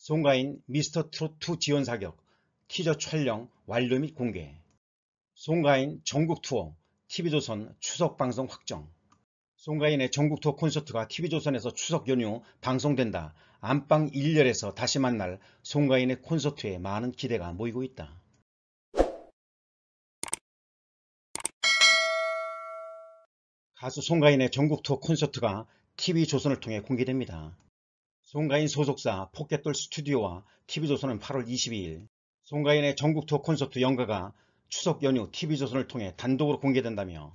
송가인 미스터 트롯2 지원 사격, 티저 촬영 완료 및 공개 송가인 전국 투어, TV조선 추석 방송 확정 송가인의 전국 투어 콘서트가 TV조선에서 추석 연휴 방송된다. 안방 1열에서 다시 만날 송가인의 콘서트에 많은 기대가 모이고 있다. 가수 송가인의 전국 투어 콘서트가 TV조선을 통해 공개됩니다. 송가인 소속사 포켓돌 스튜디오와 TV조선은 8월 22일 송가인의 전국 투어 콘서트 연가가 추석 연휴 TV조선을 통해 단독으로 공개된다며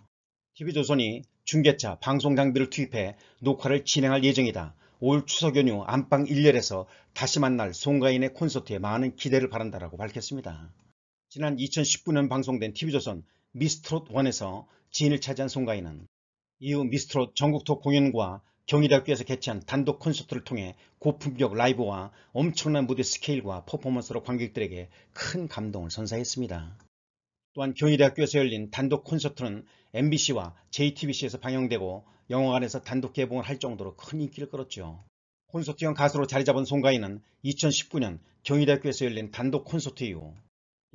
TV조선이 중계차 방송 장비를 투입해 녹화를 진행할 예정이다. 올 추석 연휴 안방 1열에서 다시 만날 송가인의 콘서트에 많은 기대를 바란다라고 밝혔습니다. 지난 2019년 방송된 TV조선 미스트롯 1에서 진을 차지한 송가인은 이후 미스트롯 전국 투 공연과 경희대학교에서 개최한 단독 콘서트를 통해 고품격 라이브와 엄청난 무대 스케일과 퍼포먼스로 관객들에게 큰 감동을 선사했습니다. 또한 경희대학교에서 열린 단독 콘서트는 MBC와 JTBC에서 방영되고 영화관에서 단독 개봉을 할 정도로 큰 인기를 끌었죠. 콘서트형 가수로 자리 잡은 송가인은 2019년 경희대학교에서 열린 단독 콘서트 이후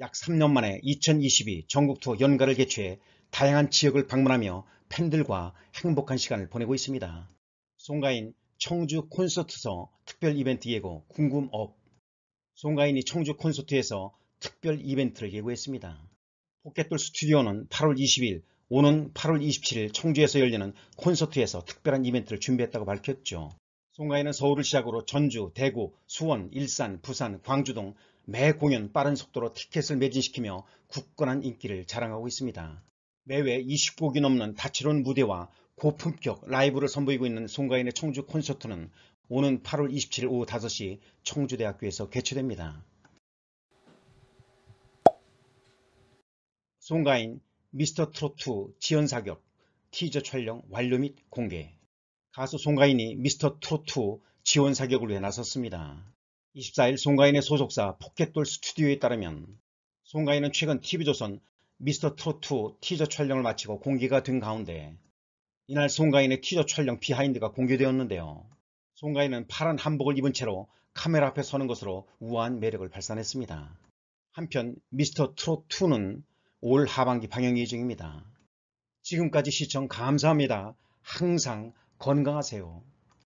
약 3년 만에 2022 전국 투어 연가를 개최해 다양한 지역을 방문하며 팬들과 행복한 시간을 보내고 있습니다. 송가인 청주 콘서트서 특별 이벤트 예고 궁금업 송가인이 청주 콘서트에서 특별 이벤트를 예고했습니다. 포켓돌 스튜디오는 8월 20일 오는 8월 27일 청주에서 열리는 콘서트에서 특별한 이벤트를 준비했다고 밝혔죠. 송가인은 서울을 시작으로 전주, 대구, 수원, 일산, 부산, 광주 등 매 공연 빠른 속도로 티켓을 매진시키며 굳건한 인기를 자랑하고 있습니다. 매회 20곡이 넘는 다채로운 무대와 고품격 라이브를 선보이고 있는 송가인의 청주 콘서트는 오는 8월 27일 오후 5시 청주대학교에서 개최됩니다. 송가인 미스터 트롯2 지연사격 티저 촬영 완료 및 공개 가수 송가인이 미스터 트롯2 지원사격을 위해 나섰습니다. 24일 송가인의 소속사 포켓돌 스튜디오에 따르면 송가인은 최근 TV조선 미스터 트롯2 티저 촬영을 마치고 공개가 된 가운데 이날 송가인의 티저 촬영 비하인드가 공개되었는데요. 송가인은 파란 한복을 입은 채로 카메라 앞에 서는 것으로 우아한 매력을 발산했습니다. 한편 미스터 트롯2는 올 하반기 방영 예정입니다. 지금까지 시청 감사합니다. 항상 건강하세요.